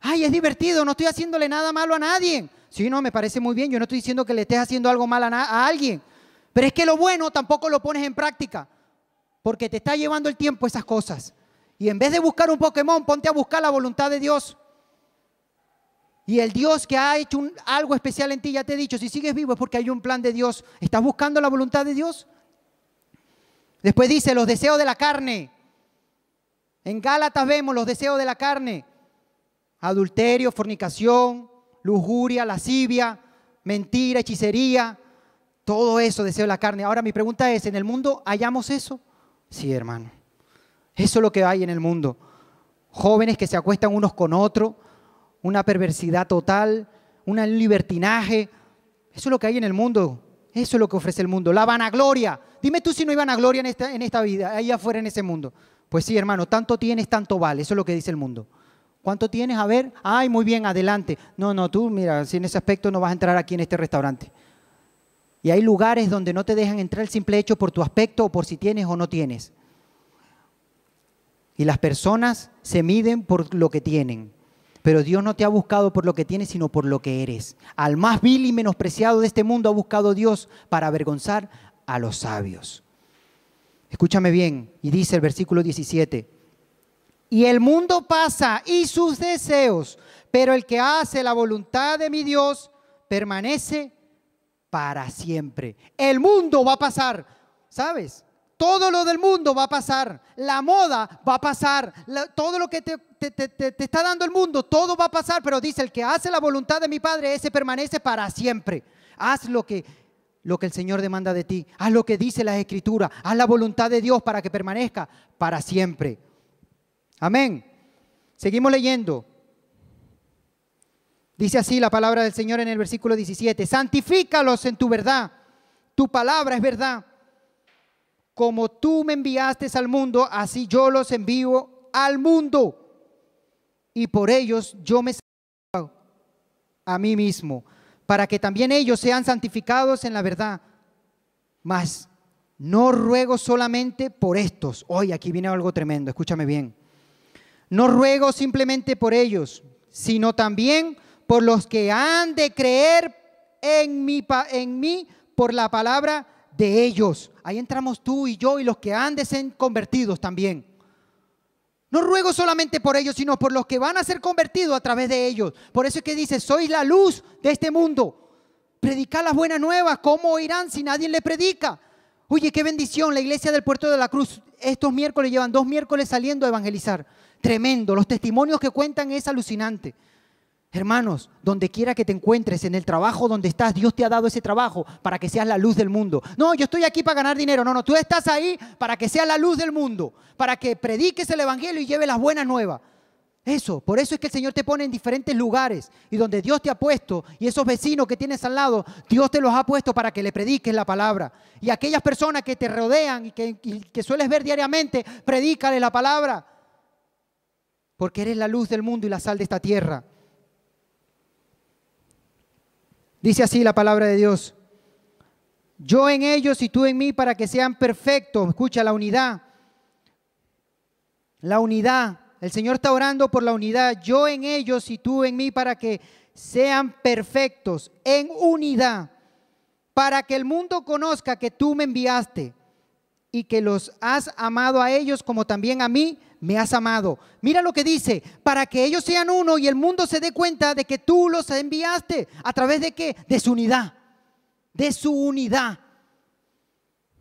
Ay, es divertido, no estoy haciéndole nada malo a nadie. Sí, no, me parece muy bien. Yo no estoy diciendo que le estés haciendo algo mal a, alguien. Pero es que lo bueno tampoco lo pones en práctica. Porque te está llevando el tiempo esas cosas. Y en vez de buscar un Pokémon, ponte a buscar la voluntad de Dios. Y el Dios que ha hecho algo especial en ti, ya te he dicho, si sigues vivo es porque hay un plan de Dios. ¿Estás buscando la voluntad de Dios? Después dice, los deseos de la carne. En Gálatas vemos los deseos de la carne, adulterio, fornicación, lujuria, lascivia, mentira, hechicería, todo eso deseo de la carne. Ahora mi pregunta es, ¿en el mundo hallamos eso? Sí, hermano. Eso es lo que hay en el mundo. Jóvenes que se acuestan unos con otros, una perversidad total, un libertinaje. Eso es lo que hay en el mundo. Eso es lo que ofrece el mundo. La vanagloria. Dime tú si no hay vanagloria en esta, en esta vida, ahí afuera en ese mundo. Pues sí, hermano, tanto tienes, tanto vale. Eso es lo que dice el mundo. ¿Cuánto tienes? A ver, ay, muy bien, adelante. No, no, tú, mira, sin ese aspecto no vas a entrar aquí en este restaurante. Y hay lugares donde no te dejan entrar el simple hecho por tu aspecto o por si tienes o no tienes. Y las personas se miden por lo que tienen. Pero Dios no te ha buscado por lo que tienes, sino por lo que eres. Al más vil y menospreciado de este mundo ha buscado Dios para avergonzar a los sabios. Escúchame bien, y dice el versículo 17, y el mundo pasa y sus deseos, pero el que hace la voluntad de mi Dios permanece para siempre. El mundo va a pasar, ¿sabes? Todo lo del mundo va a pasar, la moda va a pasar, todo lo que te, te está dando el mundo, todo va a pasar, pero dice, el que hace la voluntad de mi Padre, ese permanece para siempre. Haz lo que lo que el Señor demanda de ti. Haz lo que dice la Escritura. Haz la voluntad de Dios para que permanezca para siempre. Amén. Seguimos leyendo. Dice así la palabra del Señor en el versículo 17. Santifícalos en tu verdad. Tu palabra es verdad. Como tú me enviaste al mundo, así yo los envío al mundo. Y por ellos yo me a mí mismo para que también ellos sean santificados en la verdad. Mas no ruego solamente por estos. Hoy aquí viene algo tremendo, escúchame bien. No ruego simplemente por ellos, sino también por los que han de creer en mí, en mí por la palabra de ellos. Ahí entramos tú y yo y los que han de ser convertidos también. No ruego solamente por ellos, sino por los que van a ser convertidos a través de ellos. Por eso es que dice, sois la luz de este mundo. Predicad las buenas nuevas, ¿cómo oirán si nadie le predica? Oye, qué bendición, la iglesia del puerto de la cruz, estos miércoles llevan dos miércoles saliendo a evangelizar. Tremendo, los testimonios que cuentan es alucinante. Hermanos, donde quiera que te encuentres, en el trabajo donde estás, Dios te ha dado ese trabajo para que seas la luz del mundo. No, yo estoy aquí para ganar dinero. No, no, tú estás ahí para que seas la luz del mundo, para que prediques el Evangelio y lleves las buenas nuevas. Eso, por eso es que el Señor te pone en diferentes lugares y donde Dios te ha puesto y esos vecinos que tienes al lado, Dios te los ha puesto para que le prediques la palabra. Y aquellas personas que te rodean y que, que sueles ver diariamente, predícale la palabra. Porque eres la luz del mundo y la sal de esta tierra. Dice así la palabra de Dios. Yo en ellos y tú en mí para que sean perfectos. Escucha la unidad. La unidad. El Señor está orando por la unidad. Yo en ellos y tú en mí para que sean perfectos en unidad. Para que el mundo conozca que tú me enviaste y que los has amado a ellos como también a mí me has amado. Mira lo que dice, para que ellos sean uno y el mundo se dé cuenta de que tú los enviaste. ¿A través de qué? De su unidad. De su unidad.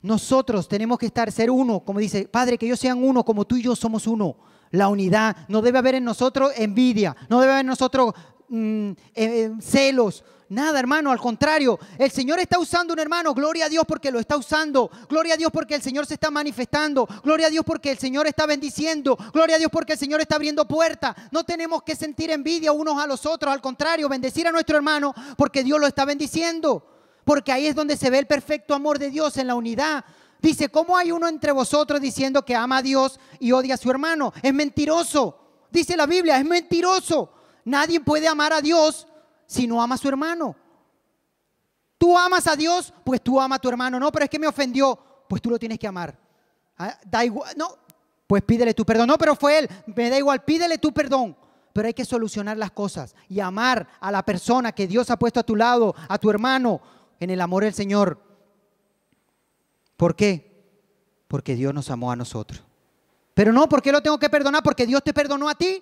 Nosotros tenemos que estar, ser uno, como dice, Padre, que ellos sean uno, como tú y yo somos uno. La unidad. No debe haber en nosotros envidia, no debe haber en nosotros mm, eh, eh, celos, Nada, hermano, al contrario, el Señor está usando un hermano, gloria a Dios porque lo está usando, gloria a Dios porque el Señor se está manifestando, gloria a Dios porque el Señor está bendiciendo, gloria a Dios porque el Señor está abriendo puertas. No tenemos que sentir envidia unos a los otros, al contrario, bendecir a nuestro hermano porque Dios lo está bendiciendo, porque ahí es donde se ve el perfecto amor de Dios en la unidad. Dice, ¿cómo hay uno entre vosotros diciendo que ama a Dios y odia a su hermano? Es mentiroso, dice la Biblia, es mentiroso. Nadie puede amar a Dios si no ama a su hermano? Tú amas a Dios, pues tú amas a tu hermano. No, pero es que me ofendió, pues tú lo tienes que amar. Ah, da igual, no, pues pídele tu perdón. No, pero fue él, me da igual, pídele tu perdón. Pero hay que solucionar las cosas y amar a la persona que Dios ha puesto a tu lado, a tu hermano, en el amor del Señor. ¿Por qué? Porque Dios nos amó a nosotros. Pero no, ¿por qué lo tengo que perdonar? Porque Dios te perdonó a ti.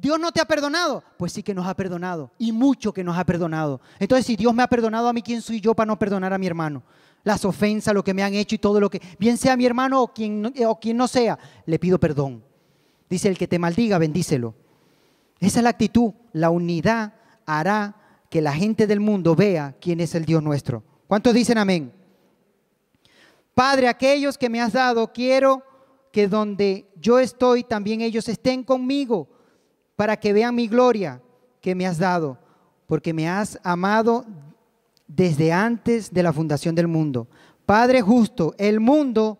Dios no te ha perdonado. Pues sí que nos ha perdonado y mucho que nos ha perdonado. Entonces, si Dios me ha perdonado a mí, ¿quién soy yo para no perdonar a mi hermano? Las ofensas, lo que me han hecho y todo lo que, bien sea mi hermano o quien, eh, o no sea, le pido perdón. Dice el que te maldiga, bendícelo. Esa es la actitud. La unidad hará que la gente del mundo vea quién es el Dios nuestro. ¿Cuántos dicen amén? Padre, aquellos que me has dado, quiero que donde yo estoy, también ellos estén conmigo para que vean mi gloria que me has dado, porque me has amado desde antes de la fundación del mundo. Padre justo, el mundo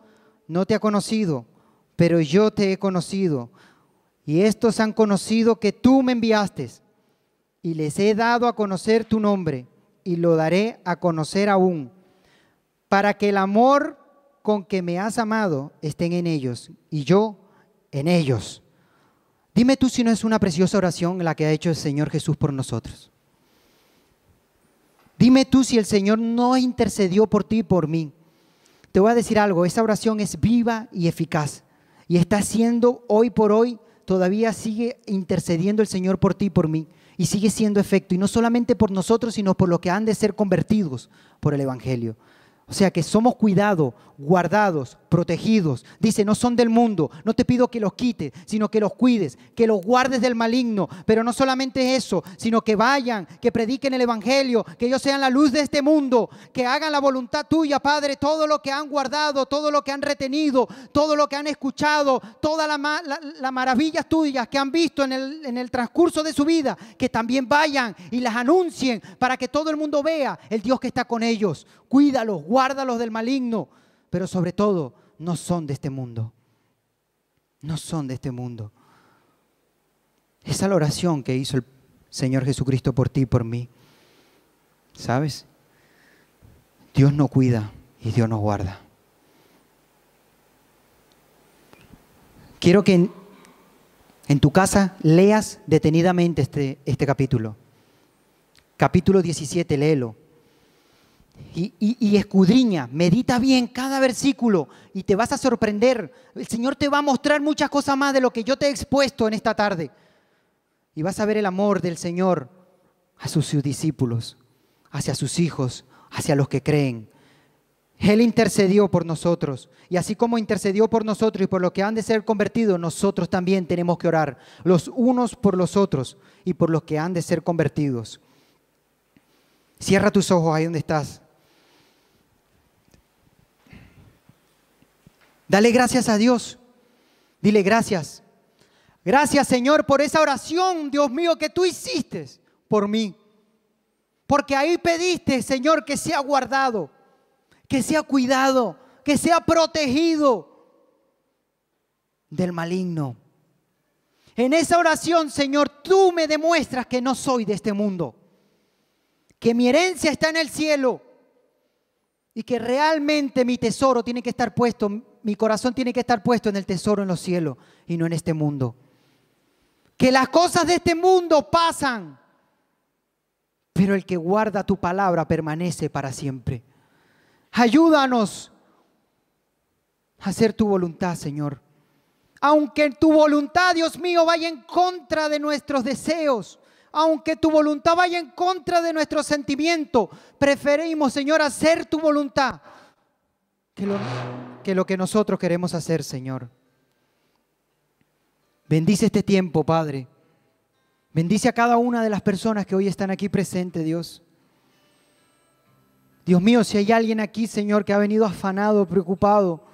no te ha conocido, pero yo te he conocido. Y estos han conocido que tú me enviaste, y les he dado a conocer tu nombre, y lo daré a conocer aún, para que el amor con que me has amado esté en ellos, y yo en ellos. Dime tú si no es una preciosa oración la que ha hecho el Señor Jesús por nosotros. Dime tú si el Señor no intercedió por ti y por mí. Te voy a decir algo, esa oración es viva y eficaz y está siendo hoy por hoy, todavía sigue intercediendo el Señor por ti y por mí y sigue siendo efecto, y no solamente por nosotros, sino por los que han de ser convertidos por el Evangelio. O sea que somos cuidados, guardados, protegidos. Dice, no son del mundo. No te pido que los quites, sino que los cuides, que los guardes del maligno. Pero no solamente eso, sino que vayan, que prediquen el Evangelio, que ellos sean la luz de este mundo, que hagan la voluntad tuya, Padre, todo lo que han guardado, todo lo que han retenido, todo lo que han escuchado, todas las la, maravillas tuyas que han visto en el transcurso de su vida, que también vayan y las anuncien para que todo el mundo vea el Dios que está con ellos cuídalos, guárdalos del maligno, pero sobre todo no son de este mundo. No son de este mundo. Esa es la oración que hizo el Señor Jesucristo por ti y por mí. ¿Sabes? Dios no cuida y Dios nos guarda. Quiero que en, tu casa leas detenidamente este, este capítulo. Capítulo 17, léelo y, escudriña, medita bien cada versículo y te vas a sorprender. El Señor te va a mostrar muchas cosas más de lo que yo te he expuesto en esta tarde. Y vas a ver el amor del Señor a sus, sus discípulos, hacia sus hijos, hacia los que creen. Él intercedió por nosotros. Y así como intercedió por nosotros y por los que han de ser convertidos, nosotros también tenemos que orar, los unos por los otros y por los que han de ser convertidos. Cierra tus ojos ahí donde estás. Dale gracias a Dios. Dile gracias. Gracias Señor por esa oración, Dios mío, que tú hiciste por mí. Porque ahí pediste, Señor, que sea guardado, que sea cuidado, que sea protegido del maligno. En esa oración, Señor, tú me demuestras que no soy de este mundo, que mi herencia está en el cielo y que realmente mi tesoro tiene que estar puesto mi corazón tiene que estar puesto en el tesoro en los cielos y no en este mundo. Que las cosas de este mundo pasan, pero el que guarda tu palabra permanece para siempre. Ayúdanos a hacer tu voluntad, Señor. Aunque tu voluntad, Dios mío, vaya en contra de nuestros deseos, aunque tu voluntad vaya en contra de nuestro sentimiento, preferimos, Señor, hacer tu voluntad. Que que lo que nosotros queremos hacer, Señor. Bendice este tiempo, Padre. Bendice a cada una de las personas que hoy están aquí presentes Dios. Dios mío, si hay alguien aquí, Señor, que ha venido afanado, preocupado,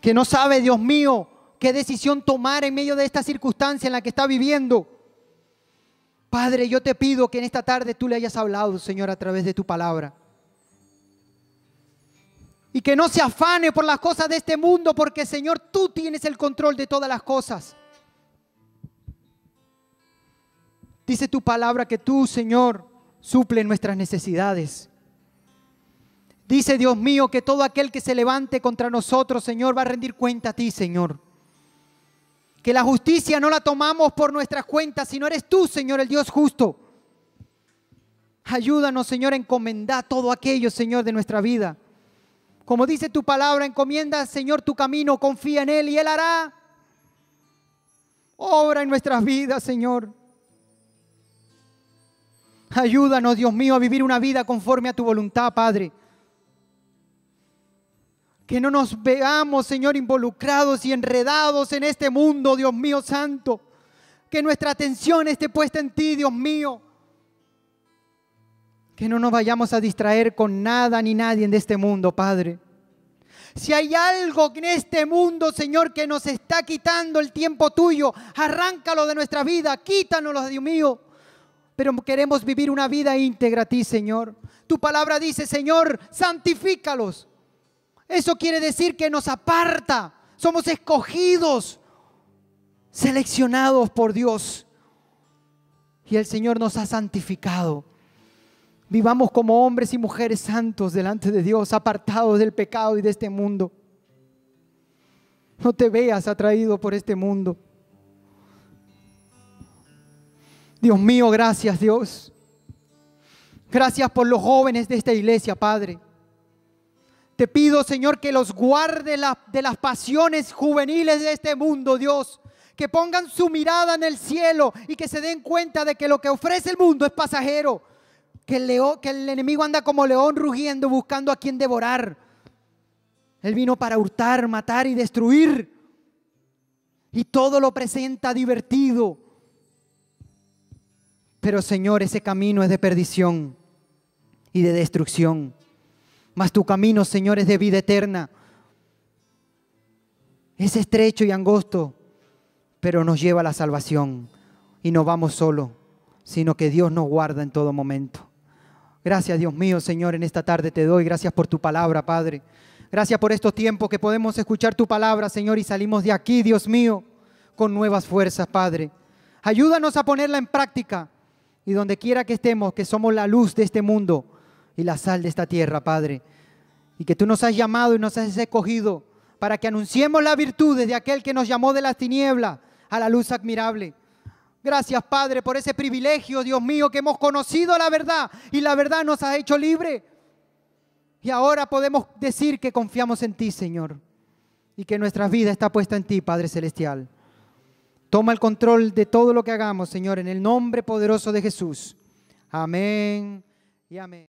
que no sabe, Dios mío, qué decisión tomar en medio de esta circunstancia en la que está viviendo. Padre, yo te pido que en esta tarde tú le hayas hablado, Señor, a través de tu palabra. Y que no se afane por las cosas de este mundo, porque Señor, tú tienes el control de todas las cosas. Dice tu palabra que tú, Señor, suple nuestras necesidades. Dice Dios mío que todo aquel que se levante contra nosotros, Señor, va a rendir cuenta a ti, Señor. Que la justicia no la tomamos por nuestras cuentas, sino eres tú, Señor, el Dios justo. Ayúdanos, Señor, a encomendar todo aquello, Señor, de nuestra vida como dice tu palabra, encomienda Señor tu camino, confía en Él y Él hará. Obra en nuestras vidas, Señor. Ayúdanos, Dios mío, a vivir una vida conforme a tu voluntad, Padre. Que no nos veamos, Señor, involucrados y enredados en este mundo, Dios mío santo. Que nuestra atención esté puesta en ti, Dios mío. Que no nos vayamos a distraer con nada ni nadie de este mundo, Padre. Si hay algo en este mundo, Señor, que nos está quitando el tiempo tuyo, arráncalo de nuestra vida, quítanoslo, Dios mío. Pero queremos vivir una vida íntegra a ti, Señor. Tu palabra dice, Señor, santifícalos. Eso quiere decir que nos aparta. Somos escogidos, seleccionados por Dios. Y el Señor nos ha santificado. Vivamos como hombres y mujeres santos delante de Dios, apartados del pecado y de este mundo. No te veas atraído por este mundo. Dios mío, gracias Dios. Gracias por los jóvenes de esta iglesia, Padre. Te pido, Señor, que los guarde de las pasiones juveniles de este mundo, Dios. Que pongan su mirada en el cielo y que se den cuenta de que lo que ofrece el mundo es pasajero que el, que el enemigo anda como león rugiendo buscando a quien devorar. Él vino para hurtar, matar y destruir. Y todo lo presenta divertido. Pero Señor, ese camino es de perdición y de destrucción. Mas tu camino, Señor, es de vida eterna. Es estrecho y angosto, pero nos lleva a la salvación. Y no vamos solo, sino que Dios nos guarda en todo momento. Gracias, Dios mío, Señor, en esta tarde te doy. Gracias por tu palabra, Padre. Gracias por estos tiempos que podemos escuchar tu palabra, Señor, y salimos de aquí, Dios mío, con nuevas fuerzas, Padre. Ayúdanos a ponerla en práctica y donde quiera que estemos, que somos la luz de este mundo y la sal de esta tierra, Padre. Y que tú nos has llamado y nos has escogido para que anunciemos la virtudes de aquel que nos llamó de las tinieblas a la luz admirable. Gracias, Padre, por ese privilegio, Dios mío, que hemos conocido la verdad y la verdad nos ha hecho libre. Y ahora podemos decir que confiamos en ti, Señor, y que nuestra vida está puesta en ti, Padre Celestial. Toma el control de todo lo que hagamos, Señor, en el nombre poderoso de Jesús. Amén y amén.